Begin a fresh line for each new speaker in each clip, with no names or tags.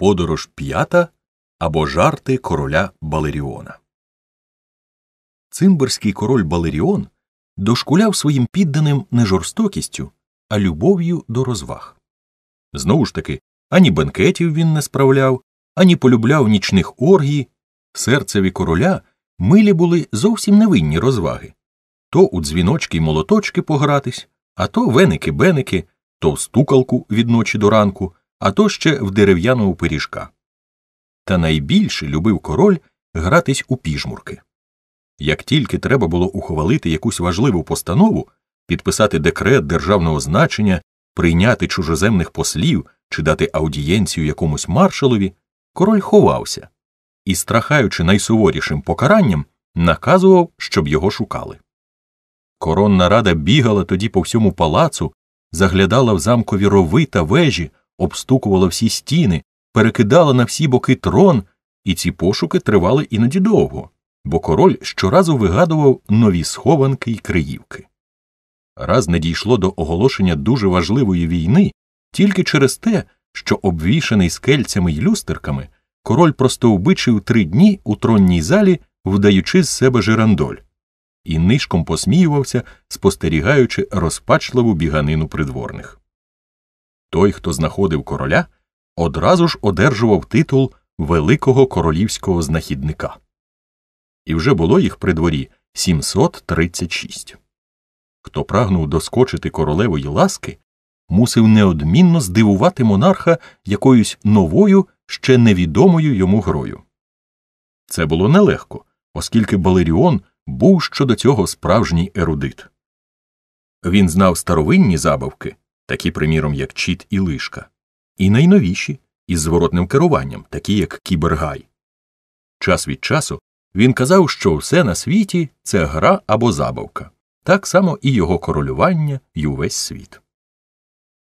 Подорож п'ята або жарти короля Балеріона. Цимберський король Балеріон дошкуляв своїм підданим не жорстокістю, а любов'ю до розваг. Знову ж таки, ані бенкетів він не справляв, ані полюбляв нічних оргій, серцеві короля милі були зовсім невинні розваги то у дзвіночки й молоточки погратись, а то веники беники, то в стукалку від ночі до ранку а то ще в дерев'яного пиріжка. Та найбільше любив король гратись у піжмурки. Як тільки треба було ухвалити якусь важливу постанову, підписати декрет державного значення, прийняти чужоземних послів чи дати аудієнцію якомусь маршалові, король ховався і, страхаючи найсуворішим покаранням, наказував, щоб його шукали. Коронна рада бігала тоді по всьому палацу, заглядала в замкові рови та вежі, обстукувала всі стіни, перекидала на всі боки трон, і ці пошуки тривали іноді довго, бо король щоразу вигадував нові схованки й криївки. Раз не дійшло до оголошення дуже важливої війни тільки через те, що обвішаний скельцями й люстерками король просто вбичив три дні у тронній залі, вдаючи з себе Жирандоль. І нишком посміювався, спостерігаючи розпачливу біганину придворних. Той, хто знаходив короля, одразу ж одержував титул великого королівського знахідника. І вже було їх при дворі 736. Хто прагнув доскочити королевої ласки, мусив неодмінно здивувати монарха якоюсь новою, ще невідомою йому грою. Це було нелегко, оскільки Балеріон був щодо цього справжній ерудит. Він знав старовинні забавки, такі, приміром, як чіт і лишка, і найновіші із зворотним керуванням, такі як кібергай. Час від часу він казав, що все на світі це гра або забавка, так само і його королювання і увесь світ.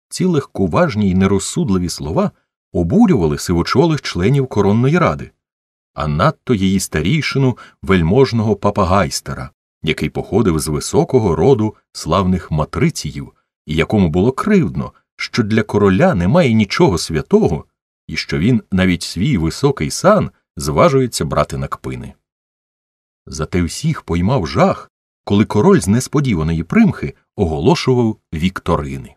Ці легковажні й нерозсудливі слова обурювали сивочолих членів коронної ради, а надто її старійшину вельможного папагайстера, який походив з високого роду славних матриціїв, і якому було кривдно, що для короля немає нічого святого, і що він навіть свій високий сан зважується брати на кпини. Зате всіх поймав жах, коли король з несподіваної примхи оголошував вікторини.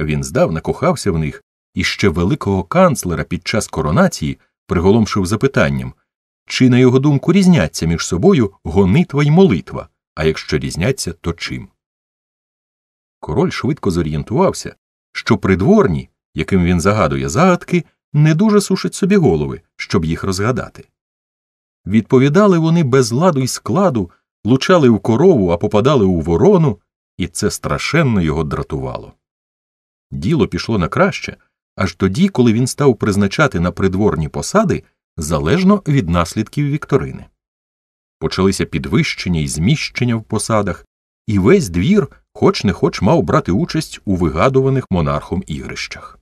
Він здавна кохався в них і ще великого канцлера під час коронації приголомшив запитанням чи, на його думку, різняться між собою гонитва й молитва, а якщо різняться, то чим. Король швидко зорієнтувався, що придворні, яким він загадує загадки, не дуже сушать собі голови, щоб їх розгадати. Відповідали вони без ладу й складу, лучали в корову, а попадали у ворону, і це страшенно його дратувало. Діло пішло на краще аж тоді, коли він став призначати на придворні посади залежно від наслідків вікторини. Почалися підвищення і зміщення в посадах, і весь двір хоч не хоч мав брати участь у вигадуваних монархом ігрищах.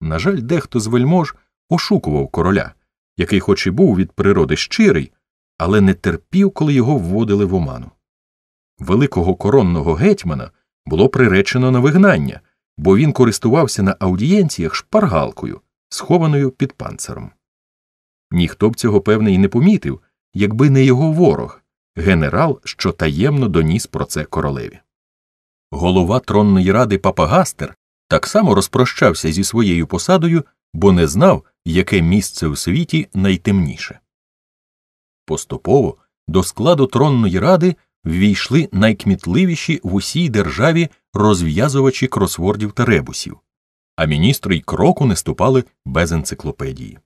На жаль, дехто з вельмож ошукував короля, який, хоч і був від природи щирий, але не терпів, коли його вводили в оману. Великого коронного гетьмана було приречено на вигнання, бо він користувався на аудієнціях шпаргалкою, схованою під панцером. Ніхто б цього певне і не помітив, якби не його ворог, генерал, що таємно доніс про це королеві. Голова тронної ради Папа Гастер так само розпрощався зі своєю посадою, бо не знав, яке місце у світі найтемніше. Поступово до складу тронної ради ввійшли найкмітливіші в усій державі розв'язувачі кросвордів та ребусів, а міністри й кроку не ступали без енциклопедії.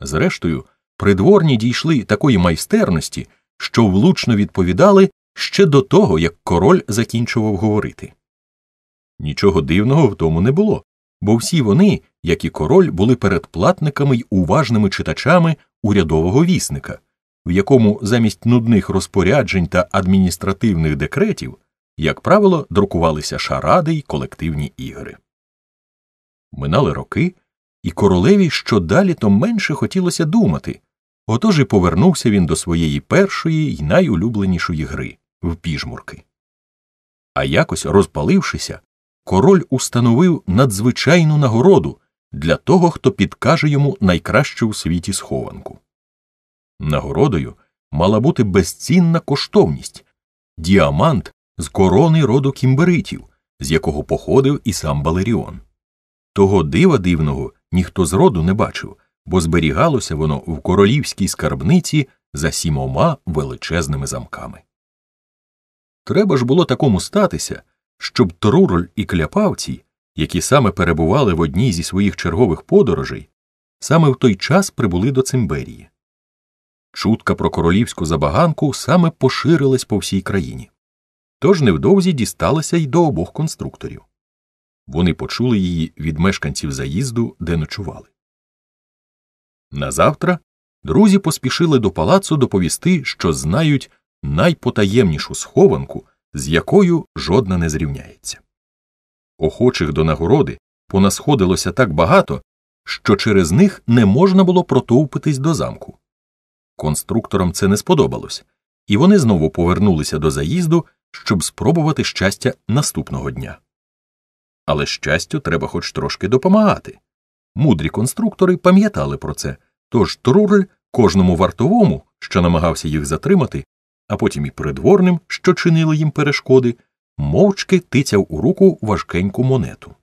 Зрештою, придворні дійшли такої майстерності, що влучно відповідали ще до того, як король закінчував говорити. Нічого дивного в тому не було, бо всі вони, як і король, були передплатниками й уважними читачами урядового вісника, в якому замість нудних розпоряджень та адміністративних декретів, як правило, друкувалися шаради й колективні ігри. Минали роки, і королеві що далі, то менше хотілося думати. Отож і повернувся він до своєї першої й найулюбленішої гри в піжмурки. А якось, розпалившися, король установив надзвичайну нагороду для того, хто підкаже йому найкращу у світі схованку. Нагородою мала бути безцінна коштовність діамант з корони роду кімберитів, з якого походив і сам Балеріон. Того дива дивного ніхто з роду не бачив, бо зберігалося воно в королівській скарбниці за сімома величезними замками. Треба ж було такому статися, щоб Труроль і кляпавці, які саме перебували в одній зі своїх чергових подорожей, саме в той час прибули до Цимберії. Чутка про королівську забаганку саме поширилась по всій країні, тож невдовзі дісталася й до обох конструкторів. Вони почули її від мешканців заїзду, де ночували. Назавтра друзі поспішили до палацу доповісти, що знають найпотаємнішу схованку, з якою жодна не зрівняється. Охочих до нагороди понасходилося так багато, що через них не можна було протовпитись до замку. Конструкторам це не сподобалось, і вони знову повернулися до заїзду, щоб спробувати щастя наступного дня. Але щастю треба хоч трошки допомагати. Мудрі конструктори пам'ятали про це, тож Трурель кожному вартовому, що намагався їх затримати, а потім і придворним, що чинили їм перешкоди, мовчки тицяв у руку важкеньку монету.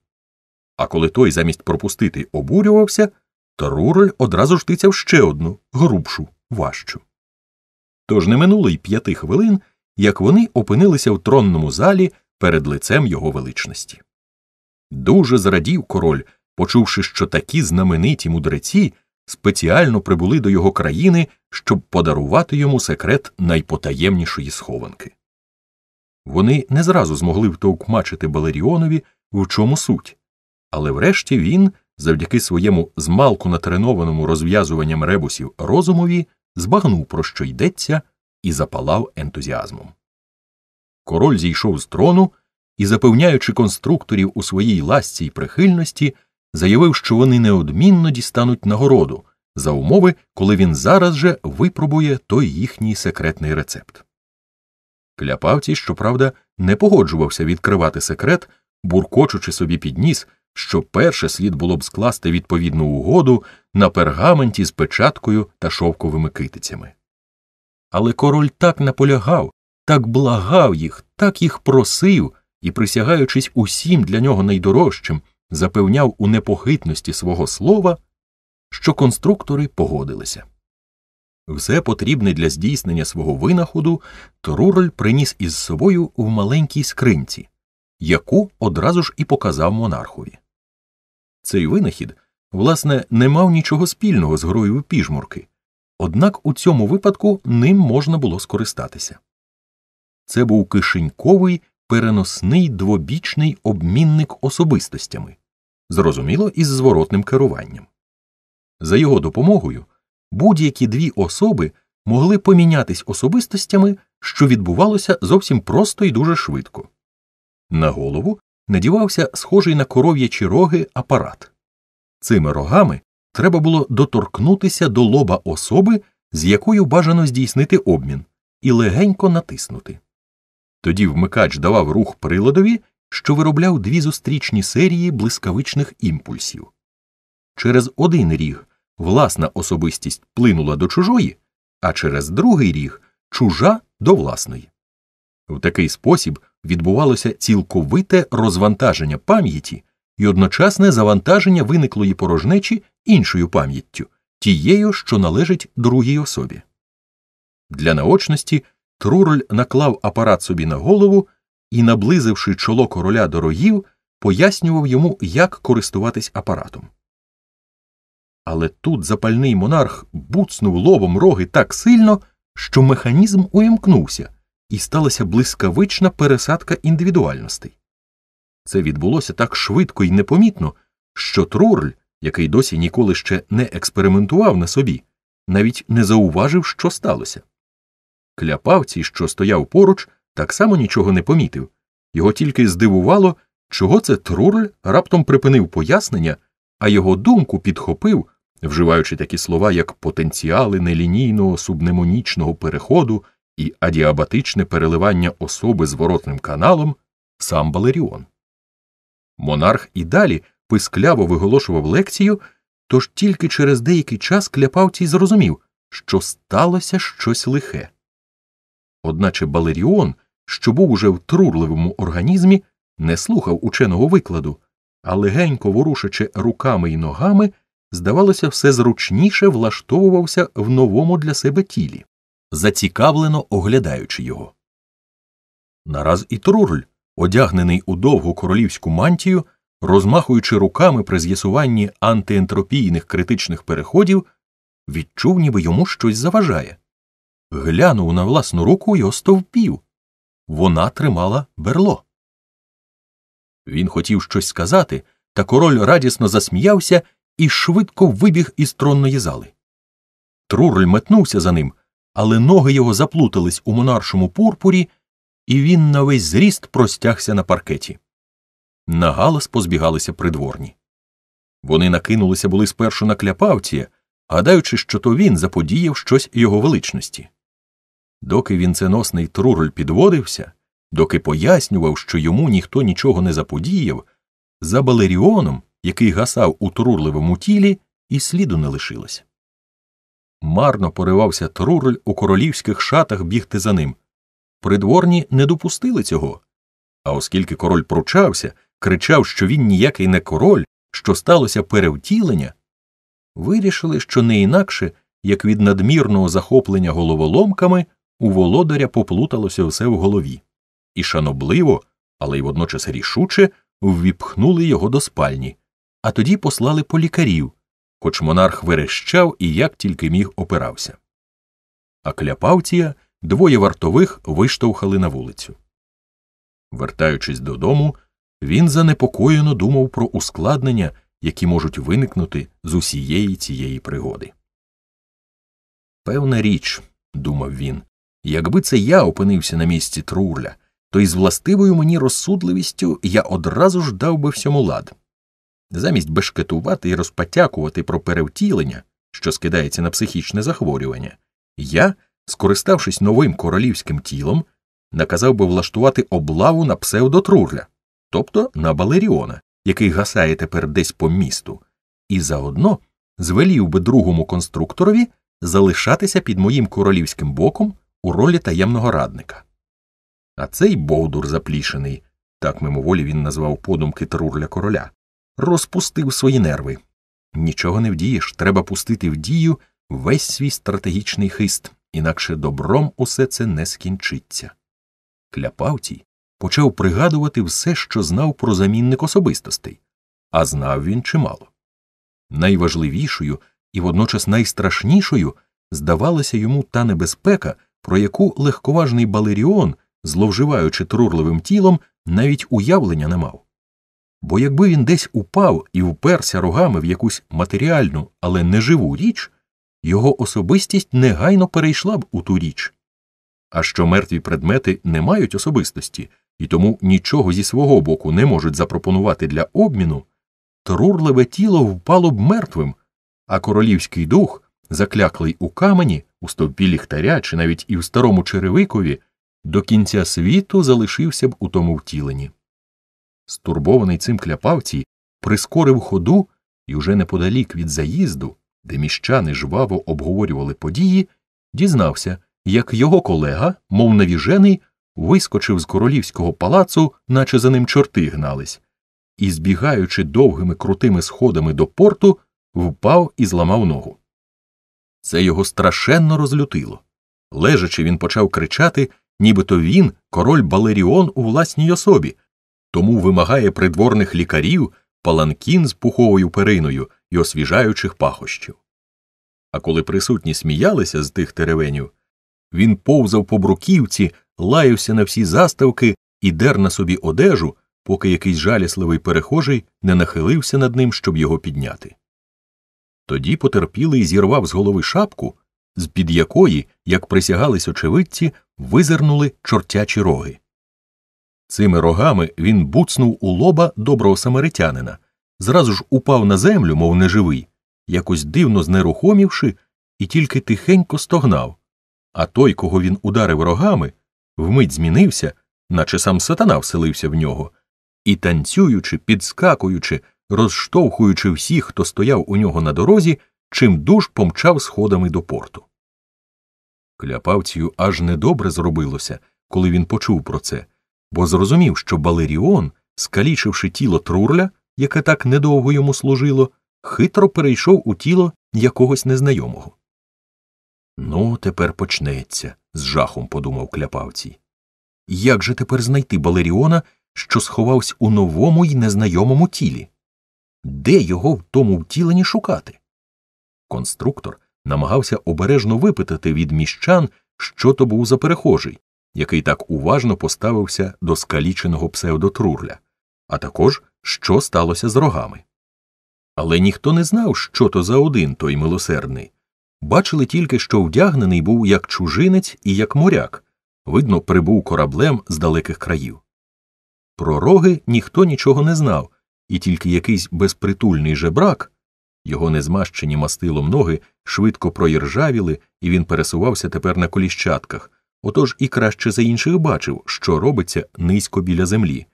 А коли той замість пропустити обурювався, то одразу ж тицяв ще одну грубшу, важчу. Тож не минуло й п'яти хвилин, як вони опинилися в тронному залі перед лицем його величності. Дуже зрадів король, почувши, що такі знамениті мудреці спеціально прибули до його країни, щоб подарувати йому секрет найпотаємнішої схованки. Вони не зразу змогли втовкмачити Балеріонові, в чому суть, але врешті він, завдяки своєму змалку натренованому розв'язуванням ребусів розумові, збагнув, про що йдеться, і запалав ентузіазмом. Король зійшов з трону і, запевняючи конструкторів у своїй ласці й прихильності, заявив, що вони неодмінно дістануть нагороду за умови, коли він зараз же випробує той їхній секретний рецепт. Кляпавці, щоправда, не погоджувався відкривати секрет, буркочучи собі під ніс, що перше слід було б скласти відповідну угоду на пергаменті з печаткою та шовковими китицями. Але король так наполягав, так благав їх, так їх просив і, присягаючись усім для нього найдорожчим, запевняв у непохитності свого слова, що конструктори погодилися. Все потрібне для здійснення свого винаходу Труроль приніс із собою в маленькій скринці, яку одразу ж і показав монархові. Цей винахід, власне, не мав нічого спільного з грою піжмурки, однак у цьому випадку ним можна було скористатися. Це був кишеньковий переносний двобічний обмінник особистостями, зрозуміло, із зворотним керуванням. За його допомогою будь-які дві особи могли помінятись особистостями, що відбувалося зовсім просто і дуже швидко. На голову надівався схожий на коров'ячі роги апарат. Цими рогами треба було доторкнутися до лоба особи, з якою бажано здійснити обмін, і легенько натиснути. Тоді вмикач давав рух приладові, що виробляв дві зустрічні серії блискавичних імпульсів. Через один ріг власна особистість плинула до чужої, а через другий ріг чужа до власної. В такий спосіб відбувалося цілковите розвантаження пам'яті і одночасне завантаження виниклої порожнечі іншою пам'яттю, тією, що належить другій особі. Для наочності Трурель наклав апарат собі на голову і, наблизивши чоло короля до рогів, пояснював йому, як користуватись апаратом. Але тут запальний монарх буцнув лобом роги так сильно, що механізм уімкнувся, і сталася блискавична пересадка індивідуальностей. Це відбулося так швидко і непомітно, що Трурль, який досі ніколи ще не експериментував на собі, навіть не зауважив, що сталося. Кляпавці, що стояв поруч, так само нічого не помітив. Його тільки здивувало, чого це Труль раптом припинив пояснення, а його думку підхопив, вживаючи такі слова, як потенціали нелінійного субнемонічного переходу і адіабатичне переливання особи з воротним каналом, сам Балеріон. Монарх і далі пискляво виголошував лекцію, тож тільки через деякий час кляпавцій зрозумів, що сталося щось лихе одначе Балеріон, що був уже в трурливому організмі, не слухав ученого викладу, а легенько ворушачи руками і ногами, здавалося, все зручніше влаштовувався в новому для себе тілі, зацікавлено оглядаючи його. Нараз і Трурль, одягнений у довгу королівську мантію, розмахуючи руками при з'ясуванні антиентропійних критичних переходів, відчув, ніби йому щось заважає глянув на власну руку і остовпів. Вона тримала берло. Він хотів щось сказати, та король радісно засміявся і швидко вибіг із тронної зали. Трурль метнувся за ним, але ноги його заплутались у монаршому пурпурі, і він на весь зріст простягся на паркеті. На галас позбігалися придворні. Вони накинулися були спершу на кляпавці, гадаючи, що то він заподіяв щось його величності. Доки вінценосний труроль підводився, доки пояснював, що йому ніхто нічого не заподіяв, за балеріоном, який гасав у трурливому тілі, і сліду не лишилося. Марно поривався труроль у королівських шатах бігти за ним. Придворні не допустили цього. А оскільки король пручався, кричав, що він ніякий не король, що сталося перевтілення, вирішили, що не інакше, як від надмірного захоплення головоломками у володаря поплуталося все в голові, і шанобливо, але й водночас рішуче ввіпхнули його до спальні, а тоді послали по лікарів, хоч монарх верещав і як тільки міг опирався. А кляпавція двоє вартових виштовхали на вулицю. Вертаючись додому, він занепокоєно думав про ускладнення, які можуть виникнути з усієї цієї пригоди. Певна річ, думав він, Якби це я опинився на місці Трурля, то із властивою мені розсудливістю я одразу ж дав би всьому лад. Замість бешкетувати і розпотякувати про перевтілення, що скидається на психічне захворювання, я, скориставшись новим королівським тілом, наказав би влаштувати облаву на псевдотрурля, тобто на балеріона, який гасає тепер десь по місту, і заодно звелів би другому конструкторові залишатися під моїм королівським боком у ролі таємного радника. А цей Бовдур заплішений, так мимоволі він назвав подумки трурля короля, розпустив свої нерви. Нічого не вдієш, треба пустити в дію весь свій стратегічний хист, інакше добром усе це не скінчиться. Кляпавтій почав пригадувати все, що знав про замінник особистостей, а знав він чимало. Найважливішою і водночас найстрашнішою здавалася йому та небезпека про яку легковажний Балеріон, зловживаючи трурливим тілом, навіть уявлення не мав. Бо якби він десь упав і вперся рогами в якусь матеріальну, але неживу річ, його особистість негайно перейшла б у ту річ. А що мертві предмети не мають особистості і тому нічого зі свого боку не можуть запропонувати для обміну, трурливе тіло впало б мертвим, а королівський дух закляклий у камені, у стовпі ліхтаря чи навіть і в старому черевикові, до кінця світу залишився б у тому втіленні. Стурбований цим кляпавці прискорив ходу і уже неподалік від заїзду, де міщани жваво обговорювали події, дізнався, як його колега, мов навіжений, вискочив з королівського палацу, наче за ним чорти гнались, і, збігаючи довгими крутими сходами до порту, впав і зламав ногу. Це його страшенно розлютило. Лежачи, він почав кричати, нібито він, король Балеріон у власній особі, тому вимагає придворних лікарів паланкін з пуховою периною і освіжаючих пахощів. А коли присутні сміялися з тих теревенів, він повзав по бруківці, лаявся на всі заставки і дер на собі одежу, поки якийсь жалісливий перехожий не нахилився над ним, щоб його підняти. Тоді потерпілий зірвав з голови шапку, з під якої, як присягались очевидці, визирнули чортячі роги. Цими рогами він буцнув у лоба доброго самаритянина, зразу ж упав на землю, мов неживий, якось дивно знерухомівши, і тільки тихенько стогнав. А той, кого він ударив рогами, вмить змінився, наче сам сатана вселився в нього, і, танцюючи, підскакуючи, розштовхуючи всіх, хто стояв у нього на дорозі, чим дуж помчав сходами до порту. Кляпавцію аж недобре зробилося, коли він почув про це, бо зрозумів, що Балеріон, скалічивши тіло трурля, яке так недовго йому служило, хитро перейшов у тіло якогось незнайомого. Ну, тепер почнеться, з жахом подумав кляпавцій. Як же тепер знайти Балеріона, що сховався у новому й незнайомому тілі? де його в тому втіленні шукати. Конструктор намагався обережно випитати від міщан, що то був за перехожий, який так уважно поставився до скаліченого псевдотрурля, а також що сталося з рогами. Але ніхто не знав, що то за один той милосердний. Бачили тільки, що вдягнений був як чужинець і як моряк, видно, прибув кораблем з далеких країв. Про роги ніхто нічого не знав, і тільки якийсь безпритульний жебрак, його незмащені мастилом ноги швидко проіржавіли, і він пересувався тепер на коліщатках, отож і краще за інших бачив, що робиться низько біля землі.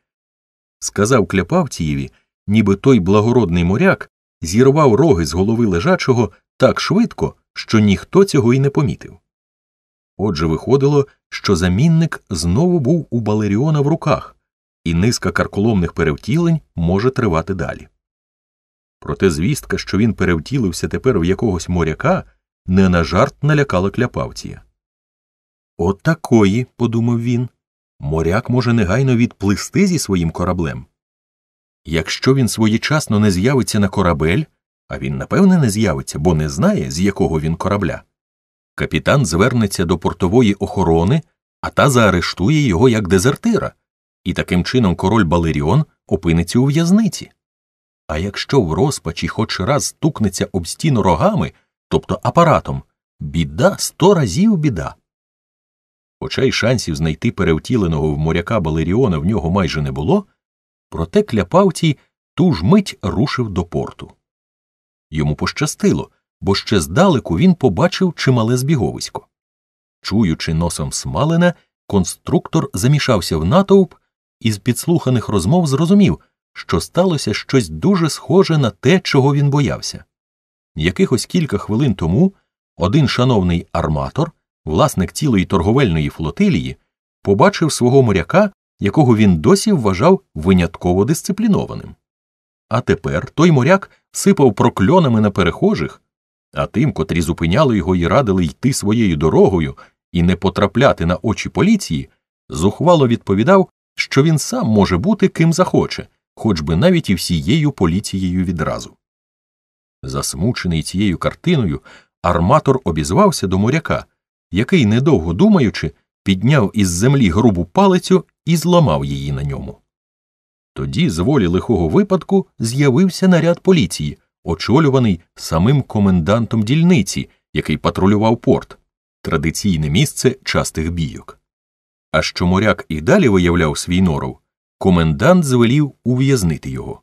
Сказав Кляпавцієві, ніби той благородний моряк зірвав роги з голови лежачого так швидко, що ніхто цього й не помітив. Отже, виходило, що замінник знову був у Балеріона в руках, і низка карколомних перевтілень може тривати далі. Проте звістка, що він перевтілився тепер в якогось моряка, не на жарт налякала кляпавція. «От такої, — подумав він, моряк може негайно відплисти зі своїм кораблем. Якщо він своєчасно не з'явиться на корабель, а він, напевне, не з'явиться, бо не знає, з якого він корабля. Капітан звернеться до портової охорони, а та заарештує його як дезертира, і таким чином король Балеріон опиниться у в'язниці. А якщо в розпачі хоч раз стукнеться об стіну рогами, тобто апаратом, біда сто разів біда. Хоча й шансів знайти перевтіленого в моряка Балеріона в нього майже не було, проте кляпавтій ту ж мить рушив до порту. Йому пощастило, бо ще здалеку він побачив чимале збіговисько. Чуючи носом смалена, конструктор замішався в натовп із підслуханих розмов зрозумів, що сталося щось дуже схоже на те, чого він боявся. Якихось кілька хвилин тому один шановний арматор, власник цілої торговельної флотилії, побачив свого моряка, якого він досі вважав винятково дисциплінованим. А тепер той моряк сипав прокльонами на перехожих, а тим, котрі зупиняли його і радили йти своєю дорогою і не потрапляти на очі поліції, зухвало відповідав, що він сам може бути ким захоче, хоч би навіть і всією поліцією відразу. Засмучений цією картиною, арматор обізвався до моряка, який, недовго думаючи, підняв із землі грубу палицю і зламав її на ньому. Тоді, з волі лихого випадку, з'явився наряд поліції, очолюваний самим комендантом дільниці, який патрулював порт традиційне місце частих бійок. А що моряк і далі виявляв свій норов, комендант звелів ув'язнити його.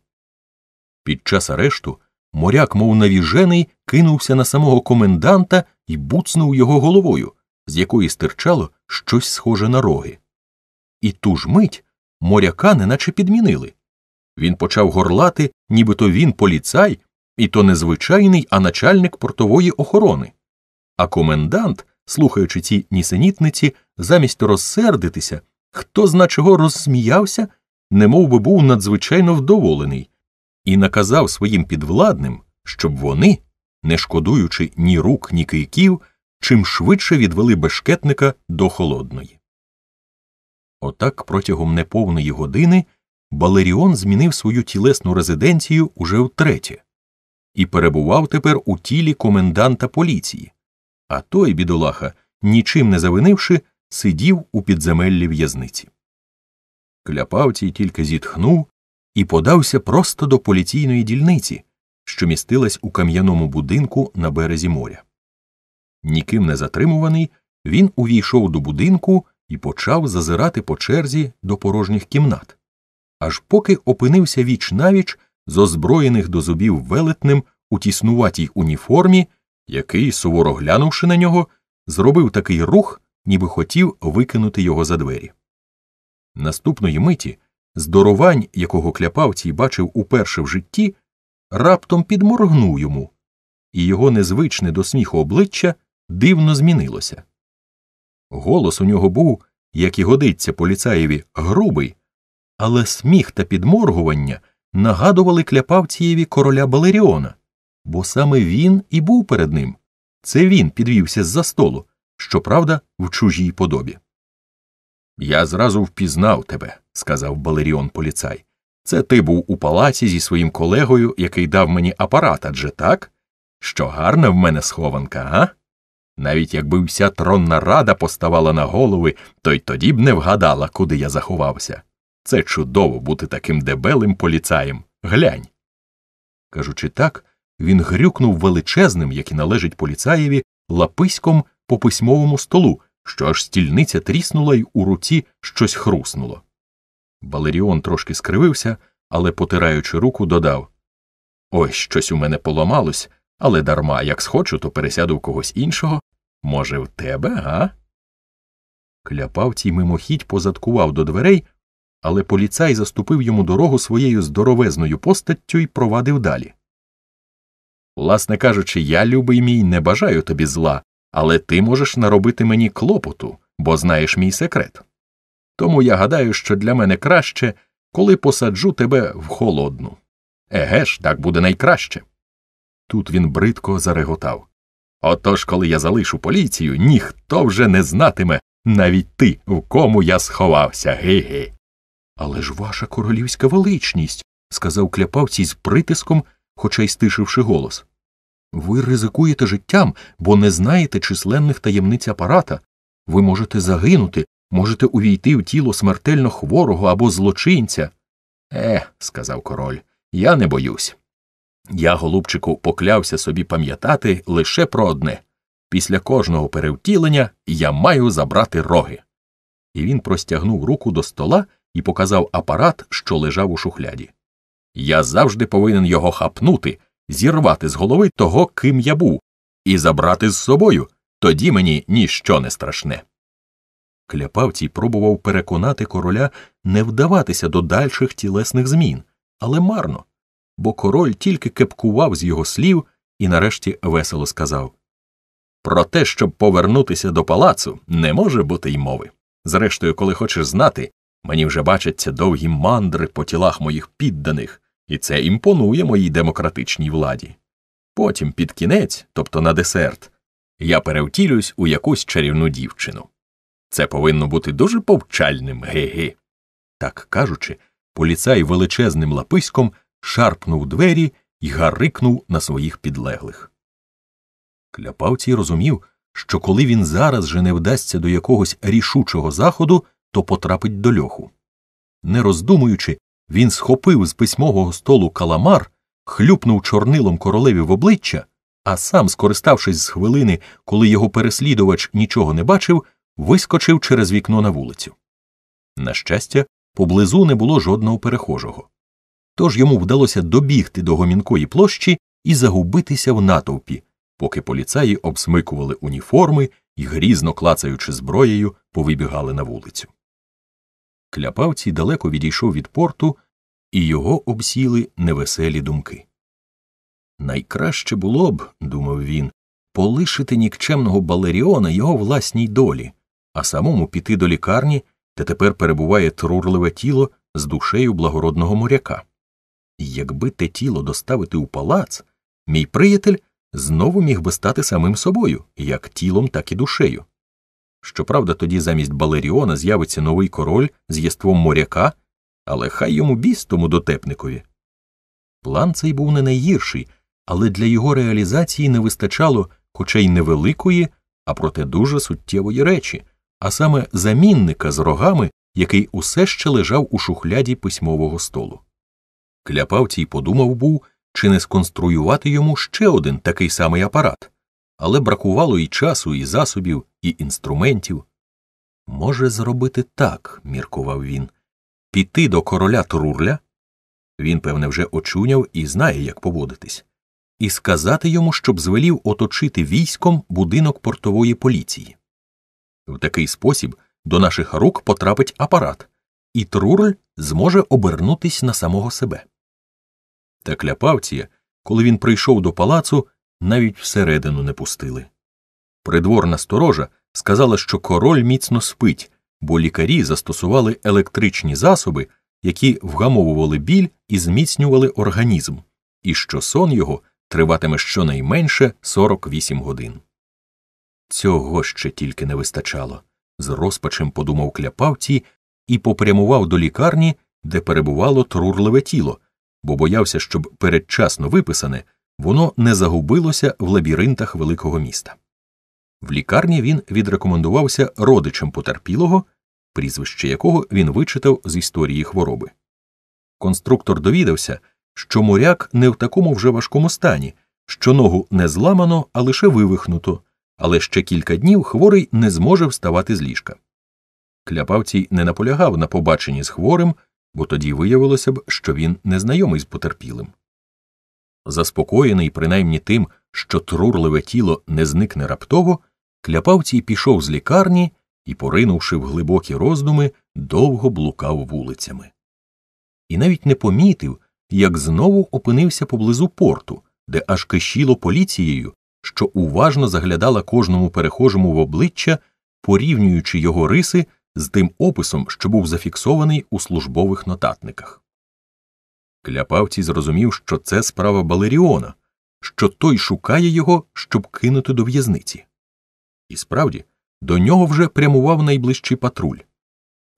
Під час арешту моряк, мов навіжений, кинувся на самого коменданта і буцнув його головою, з якої стирчало щось схоже на роги. І ту ж мить моряка неначе підмінили. Він почав горлати, нібито він поліцай, і то незвичайний, а начальник портової охорони. А комендант слухаючи ці нісенітниці, замість розсердитися, хто зна чого розсміявся, немов би був надзвичайно вдоволений, і наказав своїм підвладним, щоб вони, не шкодуючи ні рук, ні кийків, чим швидше відвели бешкетника до холодної. Отак протягом неповної години Балеріон змінив свою тілесну резиденцію уже втретє і перебував тепер у тілі коменданта поліції, а той, бідолаха, нічим не завинивши, сидів у підземеллі в'язниці. Кляпавцій тільки зітхнув і подався просто до поліційної дільниці, що містилась у кам'яному будинку на березі моря. Ніким не затримуваний, він увійшов до будинку і почав зазирати по черзі до порожніх кімнат, аж поки опинився віч навіч з озброєних до зубів велетнем у тіснуватій уніформі який, суворо глянувши на нього, зробив такий рух, ніби хотів викинути його за двері. Наступної миті здоровань, якого кляпавцій бачив уперше в житті, раптом підморгнув йому, і його незвичне до сміху обличчя дивно змінилося. Голос у нього був, як і годиться поліцаєві, грубий, але сміх та підморгування нагадували кляпавцієві короля Балеріона бо саме він і був перед ним. Це він підвівся з за столу, щоправда, в чужій подобі. Я зразу впізнав тебе, сказав Балеріон поліцай. Це ти був у палаці зі своїм колегою, який дав мені апарат, адже так? Що гарна в мене схованка, га? Навіть якби вся тронна рада поставала на голови, то й тоді б не вгадала, куди я заховався. Це чудово бути таким дебелим поліцаєм. Глянь. Кажучи так, він грюкнув величезним, як і належить поліцаєві, лаписьком по письмовому столу, що аж стільниця тріснула й у руці щось хруснуло. Балеріон трошки скривився, але, потираючи руку, додав Ось щось у мене поламалось, але дарма як схочу, то пересяду в когось іншого. Може, в тебе, га? Кляпавцій мимохідь позадкував до дверей, але поліцай заступив йому дорогу своєю здоровезною постаттю і провадив далі. Власне кажучи, я, любий мій, не бажаю тобі зла, але ти можеш наробити мені клопоту, бо знаєш мій секрет. Тому я гадаю, що для мене краще, коли посаджу тебе в холодну. Еге ж, так буде найкраще. Тут він бридко зареготав. Отож, коли я залишу поліцію, ніхто вже не знатиме навіть ти, в кому я сховався, ге-ге. Але ж ваша королівська величність, сказав кляпавці з притиском, хоча й стишивши голос. Ви ризикуєте життям, бо не знаєте численних таємниць апарата. Ви можете загинути, можете увійти в тіло смертельно хворого або злочинця. Е, сказав король, я не боюсь. Я, голубчику, поклявся собі пам'ятати лише про одне після кожного перевтілення я маю забрати роги. І він простягнув руку до стола і показав апарат, що лежав у шухляді. Я завжди повинен його хапнути, зірвати з голови того, ким я був, і забрати з собою, тоді мені ніщо не страшне. Кляпавцій пробував переконати короля не вдаватися до дальших тілесних змін, але марно, бо король тільки кепкував з його слів і нарешті весело сказав Про те, щоб повернутися до палацу, не може бути й мови. Зрештою, коли хочеш знати, мені вже бачаться довгі мандри по тілах моїх підданих і це імпонує моїй демократичній владі. Потім під кінець, тобто на десерт, я перевтілюсь у якусь чарівну дівчину. Це повинно бути дуже повчальним ге-ге. Так кажучи, поліцай величезним лаписьком шарпнув двері і гарикнув на своїх підлеглих. Кляпавці розумів, що коли він зараз же не вдасться до якогось рішучого заходу, то потрапить до льоху. Не роздумуючи, він схопив з письмового столу каламар, хлюпнув чорнилом королеві в обличчя, а сам, скориставшись з хвилини, коли його переслідувач нічого не бачив, вискочив через вікно на вулицю. На щастя, поблизу не було жодного перехожого. Тож йому вдалося добігти до гомінкої площі і загубитися в натовпі, поки поліцаї обсмикували уніформи і, грізно клацаючи зброєю, повибігали на вулицю. Кляпавці далеко відійшов від порту, і його обсіли невеселі думки. Найкраще було б, думав він, полишити нікчемного балеріона його власній долі, а самому піти до лікарні, де тепер перебуває трурливе тіло з душею благородного моряка. Якби те тіло доставити у палац, мій приятель знову міг би стати самим собою, як тілом, так і душею. Щоправда, тоді замість Балеріона з'явиться новий король з єством моряка, але хай йому біс тому дотепникові. План цей був не найгірший, але для його реалізації не вистачало, хоча й невеликої, а проте дуже суттєвої речі, а саме замінника з рогами, який усе ще лежав у шухляді письмового столу. Кляпавцій подумав був, чи не сконструювати йому ще один такий самий апарат, але бракувало і часу, і засобів і інструментів. Може зробити так, міркував він, піти до короля Трурля він, певне, вже очуняв і знає, як поводитись, і сказати йому, щоб звелів оточити військом будинок портової поліції. В такий спосіб до наших рук потрапить апарат, і Трурль зможе обернутись на самого себе. Та кляпавція, коли він прийшов до палацу, навіть всередину не пустили. Придворна сторожа сказала, що король міцно спить, бо лікарі застосували електричні засоби, які вгамовували біль і зміцнювали організм, і що сон його триватиме щонайменше 48 годин. Цього ще тільки не вистачало. З розпачем подумав кляпавці і попрямував до лікарні, де перебувало трурливе тіло, бо боявся, щоб передчасно виписане воно не загубилося в лабіринтах великого міста. В лікарні він відрекомендувався родичем потерпілого, прізвище якого він вичитав з історії хвороби. Конструктор довідався, що моряк не в такому вже важкому стані, що ногу не зламано, а лише вивихнуто, але ще кілька днів хворий не зможе вставати з ліжка. Кляпавцій не наполягав на побаченні з хворим, бо тоді виявилося б, що він незнайомий з потерпілим. Заспокоєний, принаймні тим, що трурливе тіло не зникне раптово, Кляпавцій пішов з лікарні і, поринувши в глибокі роздуми, довго блукав вулицями. І навіть не помітив, як знову опинився поблизу порту, де аж кишіло поліцією, що уважно заглядала кожному перехожому в обличчя, порівнюючи його риси з тим описом, що був зафіксований у службових нотатниках. Кляпавці зрозумів, що це справа Балеріона, що той шукає його, щоб кинути до в'язниці. І справді, до нього вже прямував найближчий патруль.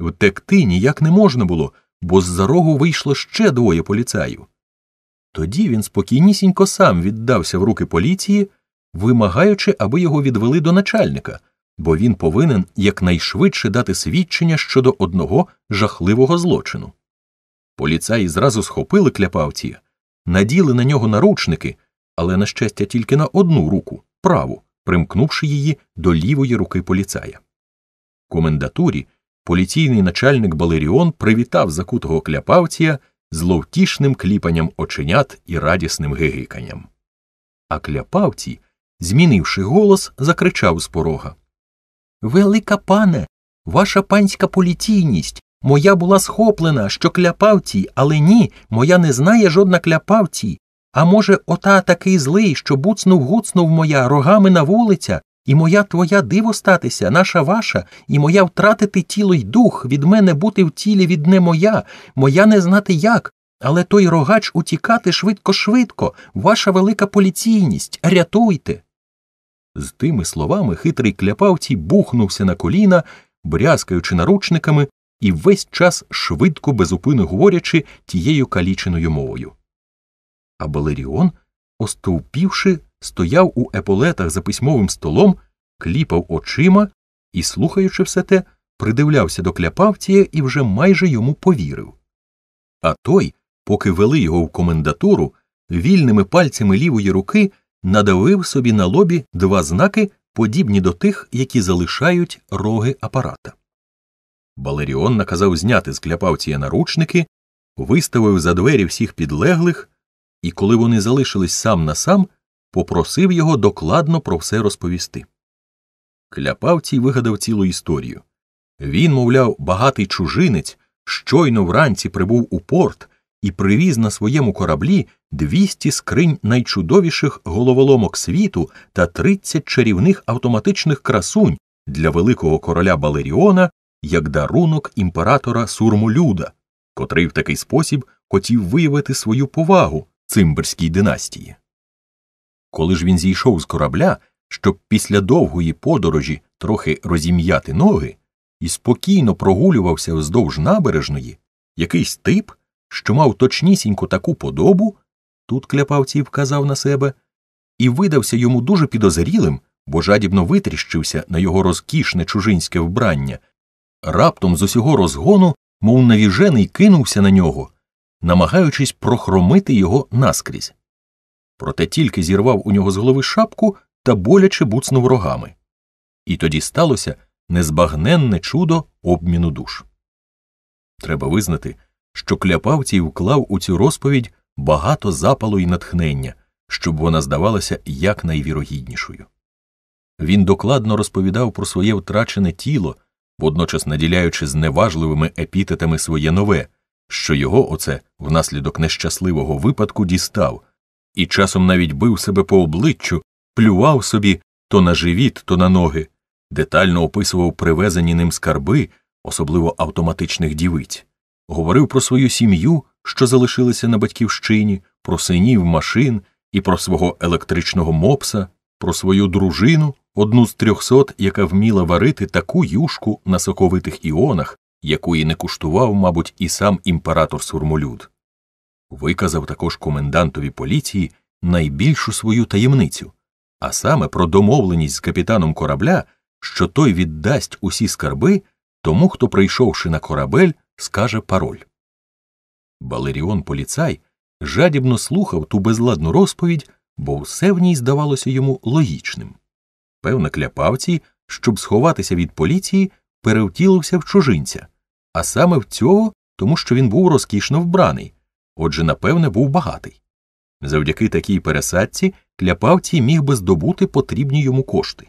Втекти ніяк не можна було, бо з за рогу вийшло ще двоє поліцаїв. Тоді він спокійнісінько сам віддався в руки поліції, вимагаючи, аби його відвели до начальника, бо він повинен якнайшвидше дати свідчення щодо одного жахливого злочину. Поліцаї зразу схопили кляпавці, наділи на нього наручники, але, на щастя, тільки на одну руку праву примкнувши її до лівої руки поліцая. В комендатурі поліційний начальник Балеріон привітав закутого кляпавція зловтішним кліпанням оченят і радісним гигиканням. А кляпавці, змінивши голос, закричав з порога Велика пане, ваша панська поліційність. Моя була схоплена, що кляпавці, але ні, моя не знає жодна кляпавці. А може, ота такий злий, що буцнув гуцнув моя рогами на вулиця, і моя твоя диво статися, наша ваша, і моя втратити тіло й дух, від мене бути в тілі від не моя, моя не знати як, але той рогач утікати швидко, швидко, ваша велика поліційність, рятуйте. З тими словами хитрий кляпавці бухнувся на коліна, брязкаючи наручниками, і весь час швидко, безупинно говорячи тією каліченою мовою. А Балеріон, остовпівши, стояв у еполетах за письмовим столом, кліпав очима і, слухаючи все те, придивлявся до кляпавція і вже майже йому повірив. А той, поки вели його в комендатуру, вільними пальцями лівої руки надавив собі на лобі два знаки, подібні до тих, які залишають роги апарата. Балеріон наказав зняти з кляпавція наручники, виставив за двері всіх підлеглих і коли вони залишились сам на сам, попросив його докладно про все розповісти. Кляпавцій вигадав цілу історію. Він, мовляв, багатий чужинець, щойно вранці прибув у порт і привіз на своєму кораблі 200 скринь найчудовіших головоломок світу та 30 чарівних автоматичних красунь для великого короля Балеріона як дарунок імператора Сурмулюда, котрий в такий спосіб хотів виявити свою повагу цимберській династії. Коли ж він зійшов з корабля, щоб після довгої подорожі трохи розім'яти ноги і спокійно прогулювався вздовж набережної, якийсь тип, що мав точнісінько таку подобу, тут кляпавці вказав на себе, і видався йому дуже підозрілим, бо жадібно витріщився на його розкішне чужинське вбрання, раптом з усього розгону, мов навіжений, кинувся на нього намагаючись прохромити його наскрізь. Проте тільки зірвав у нього з голови шапку та боляче буцнув рогами. І тоді сталося незбагненне чудо обміну душ. Треба визнати, що кляпавцій вклав у цю розповідь багато запалу і натхнення, щоб вона здавалася якнайвірогіднішою. Він докладно розповідав про своє втрачене тіло, водночас наділяючи зневажливими епітетами своє нове, що його оце внаслідок нещасливого випадку дістав, і часом навіть бив себе по обличчю, плював собі то на живіт, то на ноги, детально описував привезені ним скарби, особливо автоматичних дівиць, говорив про свою сім'ю, що залишилися на батьківщині, про синів машин і про свого електричного мопса, про свою дружину. Одну з трьохсот, яка вміла варити таку юшку на соковитих іонах, якої не куштував, мабуть, і сам імператор Сурмолюд. Виказав також комендантові поліції найбільшу свою таємницю, а саме про домовленість з капітаном корабля, що той віддасть усі скарби тому, хто, прийшовши на корабель, скаже пароль. Балеріон поліцай жадібно слухав ту безладну розповідь, бо все в ній здавалося йому логічним. Певно, кляпавці, щоб сховатися від поліції, перевтілився в чужинця, а саме в цього, тому що він був розкішно вбраний, отже, напевне, був багатий. Завдяки такій пересадці кляпавці міг би здобути потрібні йому кошти.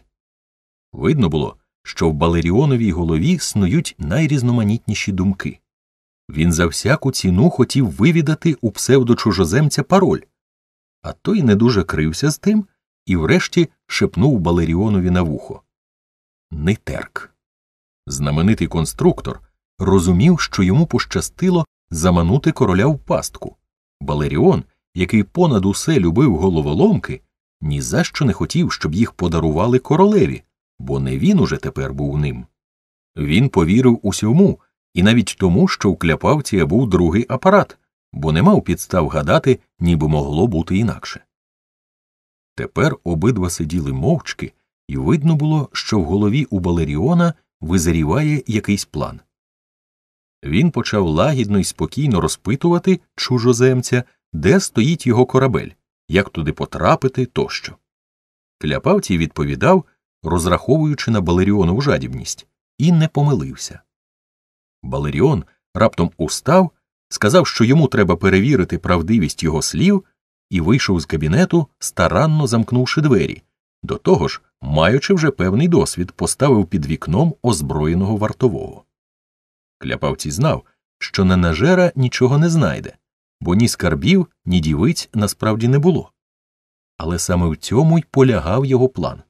Видно було, що в Балеріоновій голові снують найрізноманітніші думки. Він за всяку ціну хотів вивідати у псевдочужоземця пароль, а той не дуже крився з тим і, врешті, шепнув Балеріонові на вухо Нитерк. Знаменитий конструктор розумів, що йому пощастило заманути короля в пастку. Балеріон, який понад усе любив головоломки, ні за що не хотів, щоб їх подарували королеві, бо не він уже тепер був ним. Він повірив усьому і навіть тому, що в кляпавці був другий апарат, бо не мав підстав гадати, ніби могло бути інакше. Тепер обидва сиділи мовчки, і видно було, що в голові у Балеріона визаріває якийсь план. Він почав лагідно і спокійно розпитувати чужоземця, де стоїть його корабель, як туди потрапити тощо. Кляпавці відповідав, розраховуючи на Балеріонову жадібність, і не помилився. Балеріон раптом устав, сказав, що йому треба перевірити правдивість його слів, і вийшов з кабінету, старанно замкнувши двері, до того ж, маючи вже певний досвід, поставив під вікном озброєного вартового. Кляпавці знав, що на нажера нічого не знайде, бо ні скарбів, ні дівиць насправді не було. Але саме в цьому й полягав його план.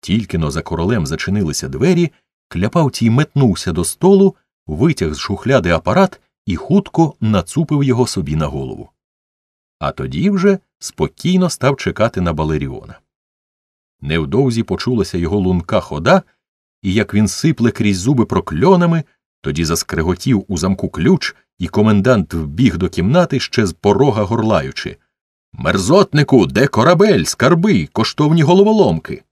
Тільки но за королем зачинилися двері, кляпавцій метнувся до столу, витяг з шухляди апарат і хутко нацупив його собі на голову. А тоді вже спокійно став чекати на Балеріона. Невдовзі почулася його лунка хода, і як він сипле крізь зуби прокльонами, тоді заскреготів у замку ключ, і комендант вбіг до кімнати ще з порога горлаючи. Мерзотнику, де корабель, скарби, коштовні головоломки.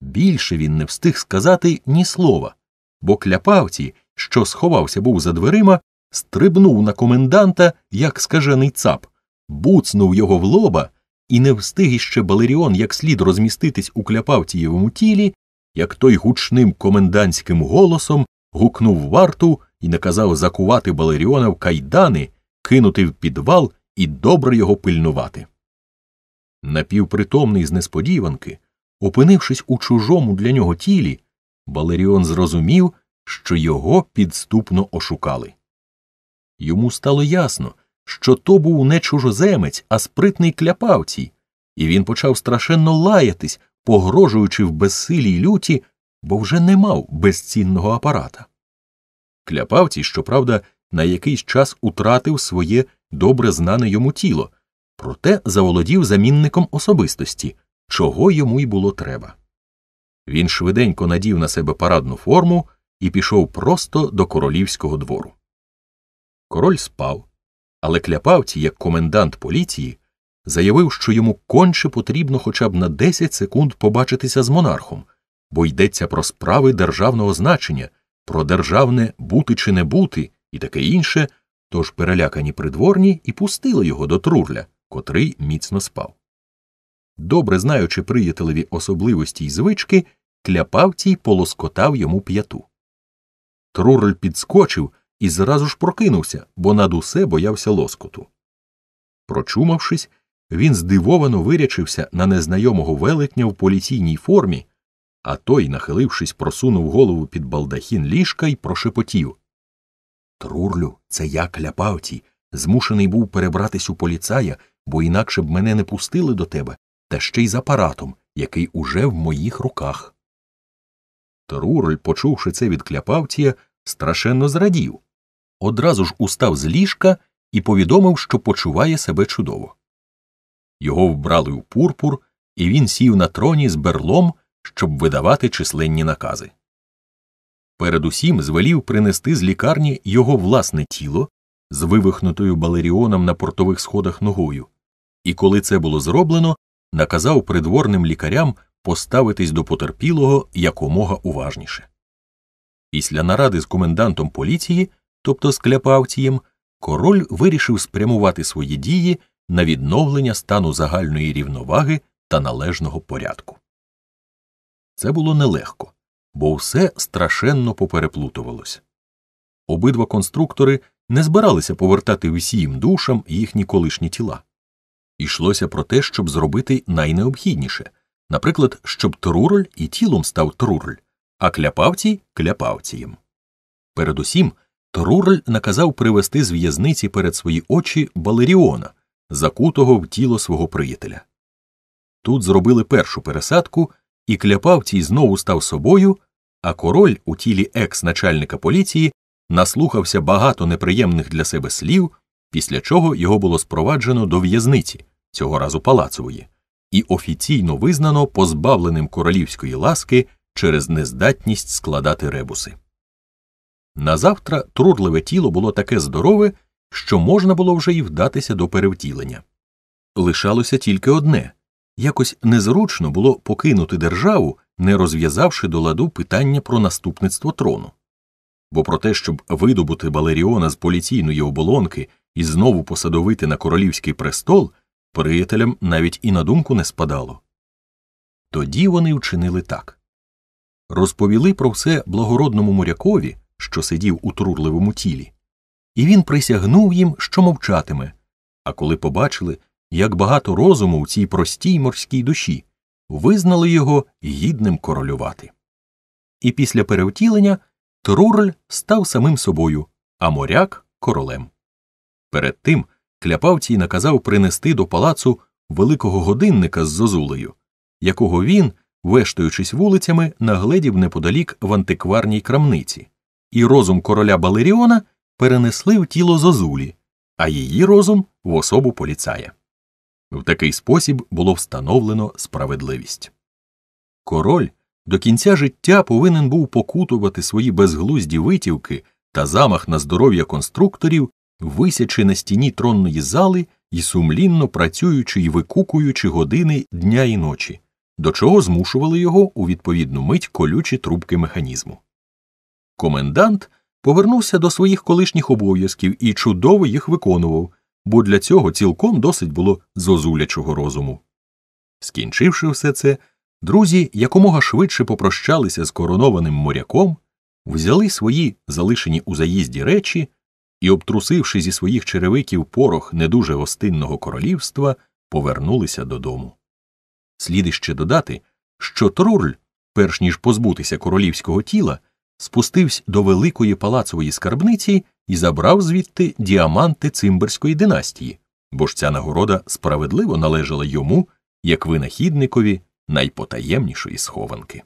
Більше він не встиг сказати ні слова, бо кляпавці, що сховався був за дверима, стрибнув на коменданта, як скажений цап, буцнув його в лоба і не встиг іще Балеріон як слід розміститись у кляпавтієвому тілі, як той гучним комендантським голосом гукнув варту і наказав закувати Балеріона в кайдани, кинути в підвал і добре його пильнувати. Напівпритомний з несподіванки, опинившись у чужому для нього тілі, Балеріон зрозумів, що його підступно ошукали. Йому стало ясно, що то був не чужоземець, а спритний кляпавцій, і він почав страшенно лаятись, погрожуючи в безсилій люті, бо вже не мав безцінного апарата. Кляпавцій, щоправда, на якийсь час утратив своє добре знане йому тіло, проте заволодів замінником особистості, чого йому й було треба. Він швиденько надів на себе парадну форму і пішов просто до королівського двору. Король спав, але Кляпавті, як комендант поліції, заявив, що йому конче потрібно хоча б на 10 секунд побачитися з монархом, бо йдеться про справи державного значення, про державне бути чи не бути і таке інше, тож перелякані придворні і пустили його до трурля, котрий міцно спав. Добре знаючи приятелеві особливості й звички, кляпавтій полоскотав йому п'яту. Трурль підскочив і зразу ж прокинувся, бо над усе боявся лоскоту. Прочумавшись, він здивовано вирячився на незнайомого велетня в поліційній формі, а той, нахилившись, просунув голову під балдахін ліжка і прошепотів Трурлю, це я кляпавці, змушений був перебратись у поліцая, бо інакше б мене не пустили до тебе, та ще й з апаратом, який уже в моїх руках. Трурель, почувши це від кляпавтія, страшенно зрадів одразу ж устав з ліжка і повідомив, що почуває себе чудово. Його вбрали у пурпур, і він сів на троні з берлом, щоб видавати численні накази. Передусім звелів принести з лікарні його власне тіло з вивихнутою балеріоном на портових сходах ногою, і коли це було зроблено, наказав придворним лікарям поставитись до потерпілого якомога уважніше. Після наради з комендантом поліції тобто з Кляпавцієм, король вирішив спрямувати свої дії на відновлення стану загальної рівноваги та належного порядку. Це було нелегко, бо все страшенно попереплутувалось. Обидва конструктори не збиралися повертати усім душам їхні колишні тіла. Йшлося про те, щоб зробити найнеобхідніше наприклад, щоб труроль і тілом став труроль, а кляпавці кляпавцієм. Передусім Трурль наказав привести з в'язниці перед свої очі Балеріона, закутого в тіло свого приятеля. Тут зробили першу пересадку, і кляпавцій знову став собою, а король у тілі екс начальника поліції наслухався багато неприємних для себе слів, після чого його було спроваджено до в'язниці, цього разу палацової, і офіційно визнано позбавленим королівської ласки через нездатність складати ребуси. На завтра трудливе тіло було таке здорове, що можна було вже й вдатися до перевтілення. Лишалося тільки одне якось незручно було покинути державу, не розв'язавши до ладу питання про наступництво трону. Бо про те, щоб видобути Балеріона з поліційної оболонки і знову посадовити на королівський престол, приятелям навіть і на думку не спадало. Тоді вони вчинили так розповіли про все благородному морякові що сидів у трурливому тілі, і він присягнув їм, що мовчатиме. А коли побачили, як багато розуму у цій простій морській душі, визнали його гідним королювати. І після перевтілення Трурль став самим собою, а моряк королем. Перед тим кляпавцій наказав принести до палацу великого годинника з зозулею, якого він, вештаючись вулицями, нагледів неподалік в антикварній крамниці і розум короля Балеріона перенесли в тіло зозулі, а її розум в особу поліцая. В такий спосіб було встановлено справедливість. Король до кінця життя повинен був покутувати свої безглузді витівки та замах на здоров'я конструкторів, висячи на стіні тронної зали і сумлінно працюючи і викукуючи години дня і ночі, до чого змушували його у відповідну мить колючі трубки механізму. Комендант повернувся до своїх колишніх обов'язків і чудово їх виконував, бо для цього цілком досить було зозулячого розуму. Скінчивши все це, друзі якомога швидше попрощалися з коронованим моряком, взяли свої залишені у заїзді речі і, обтрусивши зі своїх черевиків порох не дуже гостинного королівства, повернулися додому. Слід іще додати, що трурль, перш ніж позбутися королівського тіла, спустився до великої палацової скарбниці і забрав звідти діаманти цимберської династії, бо ж ця нагорода справедливо належала йому як винахідникові найпотаємнішої схованки.